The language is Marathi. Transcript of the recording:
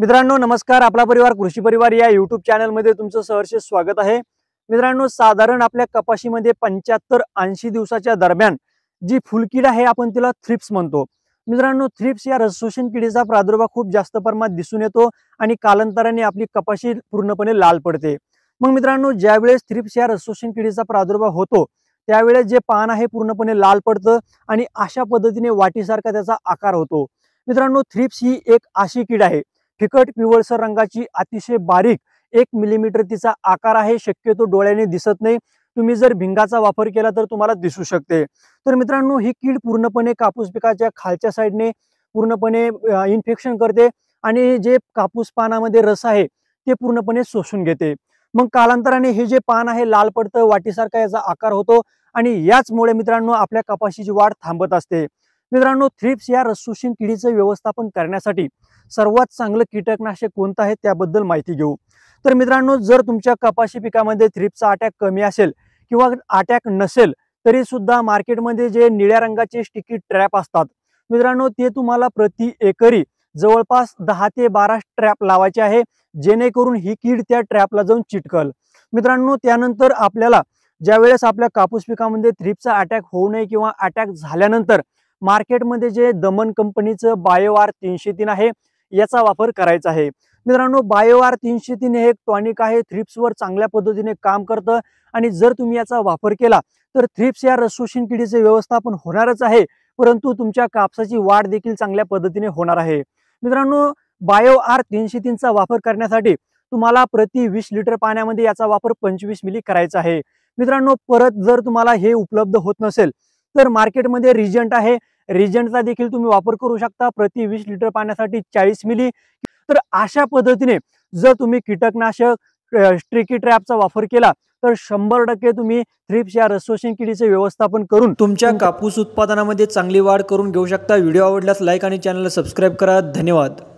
मित्रांनो नमस्कार आपला परिवार कृषी परिवार या युट्यूब चॅनलमध्ये तुमचं सहर्ष स्वागत आहे मित्रांनो साधारण आपल्या कपाशीमध्ये पंच्याहत्तर ऐंशी दिवसाच्या दरम्यान जी फुलकीड आहे आपण तिला थ्रिप्स म्हणतो मित्रांनो थ्रिप्स या रसोषण किडीचा प्रादुर्भाव खूप जास्त प्रमाणात दिसून येतो आणि कालांतराने आपली कपाशी पूर्णपणे लाल पडते मग मित्रांनो ज्यावेळेस थ्रिप्स या रसोशन किडीचा प्रादुर्भाव होतो त्यावेळेस जे पान आहे पूर्णपणे लाल पडतं आणि अशा पद्धतीने वाटीसारखा त्याचा आकार होतो मित्रांनो थ्रिप्स ही एक अशी कीड आहे फिकट पिवळसर रंगाची अतिशय बारीक एक मिलीमीटर तिचा आकार आहे शक्यतो डोळ्याने दिसत नाही तुम्ही जर भिंगाचा वापर केला तर तुम्हाला दिसू शकते तर मित्रांनो ही कीड पूर्णपणे कापूस पिकाच्या खालच्या साईडने पूर्णपणे इन्फेक्शन करते आणि जे कापूस पानामध्ये रस आहे ते पूर्णपणे शोषून घेते मग कालांतराने हे जे पान आहे लाल पडतं वाटीसारखा याचा आकार होतो आणि याचमुळे मित्रांनो आपल्या कपाशीची वाढ थांबत असते मित्रांनो थ्रिप्स या रसुशीन किडीचं व्यवस्थापन करण्यासाठी सर्वात चांगलं कीटकनाशक कोणतं आहे त्याबद्दल माहिती घेऊ तर मित्रांनो जर तुमच्या कपाशी पिकामध्ये थ्रीपचा अटॅक कमी असेल किंवा अटॅक नसेल तरी सुद्धा मार्केटमध्ये जे निळ्या रंगाचे स्टिकी ट्रॅप असतात मित्रांनो ते तुम्हाला प्रति एकरी जवळपास दहा ते बारा ट्रॅप लावायचे आहे जेणेकरून ही कीड त्या ट्रॅपला जाऊन चिटकल मित्रांनो त्यानंतर आपल्याला ज्यावेळेस आपल्या कापूस पिकामध्ये थ्रिपचा अटॅक होऊ नये किंवा अटॅक झाल्यानंतर मार्केटमध्ये जे दमन कंपनीचं आर तीनशे तीन आहे याचा वापर करायचा आहे मित्रांनो बायोआर तीनशे तीन हे एक टॉनिक आहे थ्रिप्सवर चांगल्या पद्धतीने काम करतं आणि जर तुम्ही याचा वापर केला तर थ्रिप्स या रसोषण किडीचे व्यवस्थापन होणारच आहे परंतु तुमच्या कापसाची वाढ देखील चांगल्या पद्धतीने होणार आहे मित्रांनो बायो आर तीनशे तीनचा वापर करण्यासाठी तुम्हाला प्रति वीस लिटर पाण्यामध्ये याचा वापर पंचवीस मिली करायचा आहे मित्रांनो परत जर तुम्हाला हे उपलब्ध होत नसेल तर मार्केटमध्ये रिजंट आहे रिजंटचा देखील तुम्ही वापर करू शकता प्रति वीस लिटर पाण्यासाठी चाळीस मिली तर अशा पद्धतीने जर तुम्ही कीटकनाशक स्ट्रिकी ट्रॅपचा वापर केला तर शंभर टक्के तुम्ही थ्रिप्स या रसोशन किडीचे व्यवस्थापन करून तुमच्या कापूस उत्पादनामध्ये चांगली वाढ करून घेऊ शकता व्हिडिओ आवडल्यास लाईक आणि चॅनलला सबस्क्राईब करा धन्यवाद